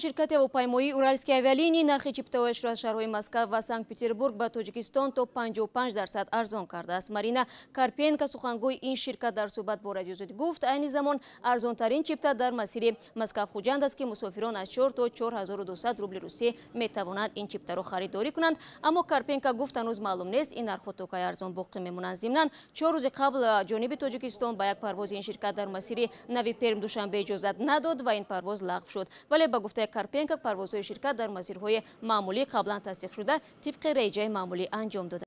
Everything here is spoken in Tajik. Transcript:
ширкати ҳавопаймоии уральский авиалинии нархи чиптаҳояшро аз шаҳрҳои москав ва санкт-петербург ба тоҷикистон то 55 дарсад арзон кардааст марина карпенко сухангӯи ин ширкат дар суҳбат бо радиозуд гуфт айни замон арзонтарин чипта дар масири москав хуҷанд аст ки мусофирон аз 4 то 4200 рубли русӣ метавонанд ин чиптаро харидорӣ кунанд аммо карпенко гуфт ҳанӯз маълум нест ин нархҳо то кай арзон боқӣ мемонанд зимнан чор рӯзи қабл ҷониби тоҷикистон ба як парвози ин ширкат дар масири нави перм душанбе иҷозат надод ва ин парвоз лағв шуд вале ба гуфтаи карпенко парвозҳои ширкат дар масирҳои маъмулӣ қаблан тасдиқшуда тибқи реҷаи маъмулӣ анҷом дода